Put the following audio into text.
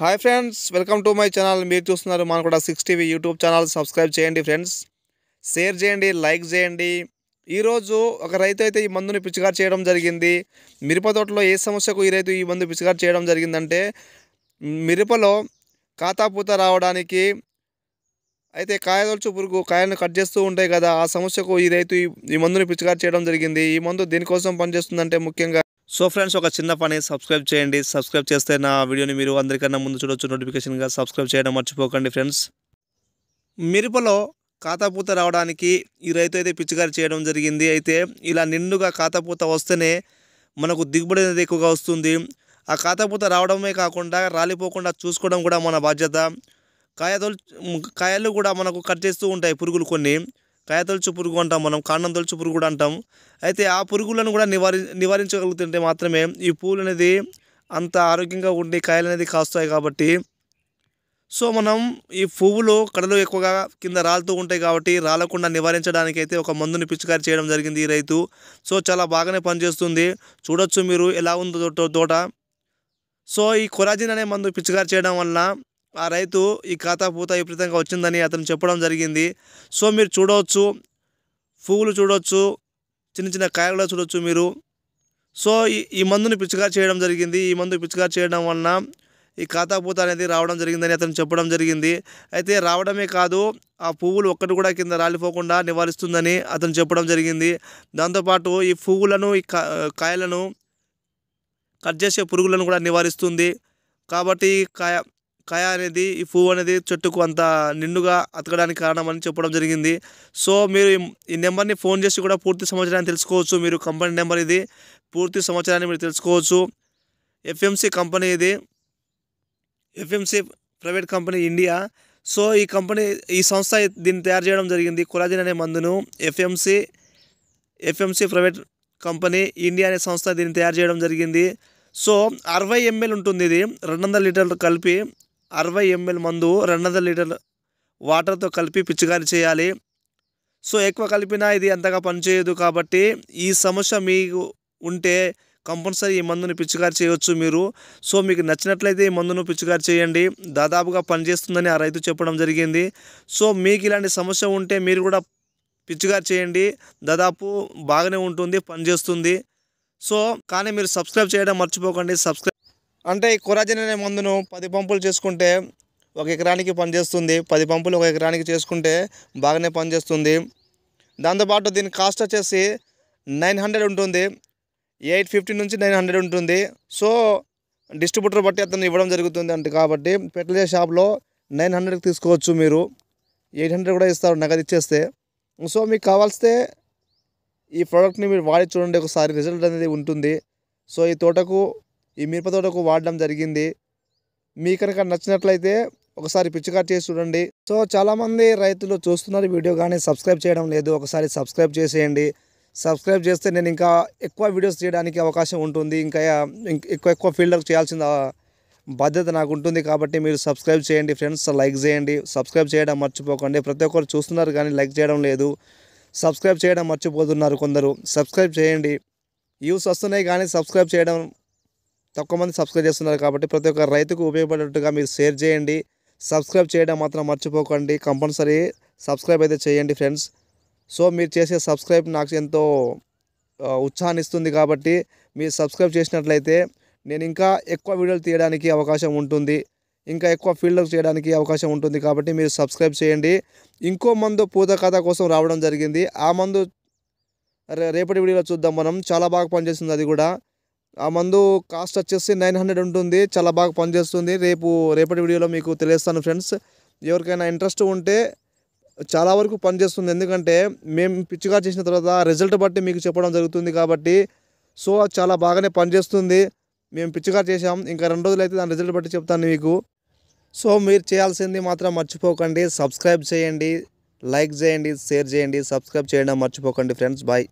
hi friends welcome to my channel మీరు చూస్తున్నారు మనం కూడా six TV YouTube channel subscribe చేయండి ఫ్రెండ్స్ షేర్ చేయండి లైక్ చేయండి ఈరోజు ఒక రైతు అయితే ఈ మందుని పిచికారు చేయడం జరిగింది మిరప తోటలో ఏ సమస్యకు ఈ రైతు ఈ మందు పిచికారు చేయడం జరిగిందంటే మిరపలో కాతాపూత రావడానికి అయితే కాయదొలుచు పురుగు కాయలను కట్ చేస్తూ ఉంటాయి కదా ఆ సమస్యకు ఈ రైతు ఈ మందుని పిచికారు చేయడం జరిగింది ఈ మందు దేనికోసం పనిచేస్తుందంటే ముఖ్యంగా సో ఫ్రెండ్స్ ఒక చిన్న పని సబ్స్క్రైబ్ చేయండి సబ్స్క్రైబ్ చేస్తే నా వీడియోని మీరు అందరికన్నా ముందు చూడొచ్చు నోటిఫికేషన్గా సబ్స్క్రైబ్ చేయడం మర్చిపోకండి ఫ్రెండ్స్ మిరపలో ఖాతాపూత రావడానికి ఈ రైతు అయితే పిచ్చిగారి చేయడం జరిగింది అయితే ఇలా నిండుగా ఖాతాపూత వస్తేనే మనకు దిగుబడి అనేది ఎక్కువగా వస్తుంది ఆ ఖాతాపూత రావడమే కాకుండా రాలిపోకుండా చూసుకోవడం కూడా మన బాధ్యత కాయతో కాయలు కూడా మనకు కట్ చేస్తూ ఉంటాయి పురుగులు కొన్ని కాయతొలుచు పురుగు అంటాం మనం కాండం తొలుచు పురుగు కూడా అంటాం అయితే ఆ పురుగులను కూడా నివారి నివారించగలుగుతుంటే మాత్రమే ఈ పూలు అనేది అంత ఆరోగ్యంగా ఉండి కాయలు అనేది కాస్తాయి కాబట్టి సో మనం ఈ పువ్వులు కడలు ఎక్కువగా కింద రాలుతూ ఉంటాయి కాబట్టి రాలకుండా నివారించడానికి అయితే ఒక మందుని పిచికారి చేయడం జరిగింది ఈ రైతు సో చాలా బాగానే పనిచేస్తుంది చూడొచ్చు మీరు ఎలా ఉందో తోట సో ఈ కొరాజిన్ అనే మందు పిచికారి చేయడం వల్ల ఆ రైతు ఈ ఖాతా పూత విపరీతంగా వచ్చిందని అతను చెప్పడం జరిగింది సో మీరు చూడవచ్చు పువ్వులు చూడవచ్చు చిన్న చిన్న కాయలు కూడా చూడవచ్చు మీరు సో ఈ మందుని పిచికారి చేయడం జరిగింది ఈ మందు పిచికారి చేయడం వలన ఈ ఖాతాపూత అనేది రావడం జరిగిందని అతను చెప్పడం జరిగింది అయితే రావడమే కాదు ఆ పువ్వులు ఒక్కటి కూడా కింద రాలిపోకుండా నివారిస్తుందని అతను చెప్పడం జరిగింది దాంతోపాటు ఈ పువ్వులను ఈ కాయలను కట్ చేసే పురుగులను కూడా నివారిస్తుంది కాబట్టి కాయ కాయ అనేది ఈ పువ్వు అనేది చెట్టుకు అంత నిండుగా అతకడానికి కారణమని చెప్పడం జరిగింది సో మీరు ఈ నెంబర్ని ఫోన్ చేసి కూడా పూర్తి సమాచారాన్ని తెలుసుకోవచ్చు మీరు కంపెనీ నెంబర్ ఇది పూర్తి సమాచారాన్ని మీరు తెలుసుకోవచ్చు ఎఫ్ఎంసి కంపెనీ ఇది FMC private company India so ఈ కంపెనీ ఈ సంస్థ దీన్ని తయారు చేయడం జరిగింది కొలాజిన్ అనే మందును FMC FMC private company India అనే సంస్థ దీన్ని తయారు చేయడం జరిగింది సో అరవై ఎంఎల్ ఉంటుంది ఇది రెండు వందల లీటర్లు కలిపి అరవై ఎంఎల్ మందు రెండు వందల వాటర్తో కలిపి పిచికారీ చేయాలి సో ఎక్కువ కలిపినా ఇది అంతగా పనిచేయదు కాబట్టి ఈ సమస్య మీకు ఉంటే కంపల్సరీ ఈ మందుని పిచికారి చేయవచ్చు మీరు సో మీకు నచ్చినట్లయితే ఈ మందును పిచికారి చేయండి దాదాపుగా పనిచేస్తుందని ఆ రైతు చెప్పడం జరిగింది సో మీకు ఇలాంటి సమస్య ఉంటే మీరు కూడా పిచికారి చేయండి దాదాపు బాగానే ఉంటుంది పనిచేస్తుంది సో కానీ మీరు సబ్స్క్రైబ్ చేయడం మర్చిపోకండి సబ్స్క్రైబ్ అంటే ఈ కొరాజిన్ అనే మందును పది పంపులు చేసుకుంటే ఒక ఎకరానికి పనిచేస్తుంది పది పంపులు ఒక ఎకరానికి చేసుకుంటే బాగానే పనిచేస్తుంది దాంతోపాటు దీని కాస్ట్ వచ్చేసి నైన్ హండ్రెడ్ ఉంటుంది ఎయిట్ ఫిఫ్టీ నుంచి నైన్ హండ్రెడ్ ఉంటుంది సో డిస్ట్రిబ్యూటర్ బట్టి అతను ఇవ్వడం జరుగుతుంది అంటే కాబట్టి పెట్టలే షాప్లో నైన్ హండ్రెడ్కి తీసుకోవచ్చు మీరు ఎయిట్ హండ్రెడ్ కూడా ఇస్తారు నగదు ఇచ్చేస్తే సో మీకు కావాల్స్తే ఈ ప్రోడక్ట్ని మీరు వాడి చూడండి ఒకసారి రిజల్ట్ అనేది ఉంటుంది సో ఈ తోటకు ఈ మిరప తోటకు వాడడం జరిగింది మీ కనుక నచ్చినట్లయితే ఒకసారి పిచ్చికాట్ చేసి చూడండి సో చాలామంది రైతులు చూస్తున్నారు వీడియో కానీ సబ్స్క్రైబ్ చేయడం లేదు ఒకసారి సబ్స్క్రైబ్ చేసేయండి సబ్స్క్రైబ్ చేస్తే నేను ఇంకా ఎక్కువ వీడియోస్ చేయడానికి అవకాశం ఉంటుంది ఇంకా ఎక్కువ ఎక్కువ ఫీల్డర్కి చేయాల్సిన బాధ్యత నాకు ఉంటుంది కాబట్టి మీరు సబ్స్క్రైబ్ చేయండి ఫ్రెండ్స్ లైక్ చేయండి సబ్స్క్రైబ్ చేయడం మర్చిపోకండి ప్రతి ఒక్కరు చూస్తున్నారు కానీ లైక్ చేయడం లేదు సబ్స్క్రైబ్ చేయడం మర్చిపోతున్నారు కొందరు సబ్స్క్రైబ్ చేయండి వ్యూస్ వస్తున్నాయి కానీ సబ్స్క్రైబ్ చేయడం తక్కువ మంది సబ్స్క్రైబ్ చేస్తున్నారు కాబట్టి ప్రతి ఒక్క రైతుకు ఉపయోగపడేట్టుగా మీరు షేర్ చేయండి సబ్స్క్రైబ్ చేయడం మాత్రం మర్చిపోకండి కంపల్సరీ సబ్స్క్రైబ్ అయితే చేయండి ఫ్రెండ్స్ సో మీరు చేసే సబ్స్క్రైబ్ నాకు ఎంతో ఉత్సాహాన్ని ఇస్తుంది కాబట్టి మీరు సబ్స్క్రైబ్ చేసినట్లయితే నేను ఇంకా ఎక్కువ వీడియోలు తీయడానికి అవకాశం ఉంటుంది ఇంకా ఎక్కువ ఫీల్డ్లకు చేయడానికి అవకాశం ఉంటుంది కాబట్టి మీరు సబ్స్క్రైబ్ చేయండి ఇంకో మందు పూత కథ కోసం రావడం జరిగింది ఆ మందు రేపటి వీడియోలో చూద్దాం మనం చాలా బాగా పనిచేస్తుంది అది కూడా ఆ మందు కాస్ట్ వచ్చేసి నైన్ హండ్రెడ్ ఉంటుంది చాలా బాగా పనిచేస్తుంది రేపు రేపటి వీడియోలో మీకు తెలియస్తాను ఫ్రెండ్స్ ఎవరికైనా ఇంట్రెస్ట్ ఉంటే చాలా వరకు పనిచేస్తుంది ఎందుకంటే మేము పిచ్చిగా చేసిన తర్వాత రిజల్ట్ బట్టి మీకు చెప్పడం జరుగుతుంది కాబట్టి సో చాలా బాగానే పనిచేస్తుంది మేము పిచ్చిగా చేసాం ఇంకా రెండు రోజులు అయితే దాని రిజల్ట్ బట్టి చెప్తాను మీకు సో మీరు చేయాల్సింది మాత్రం మర్చిపోకండి సబ్స్క్రైబ్ చేయండి లైక్ చేయండి షేర్ చేయండి సబ్స్క్రైబ్ చేయడం మర్చిపోకండి ఫ్రెండ్స్ బాయ్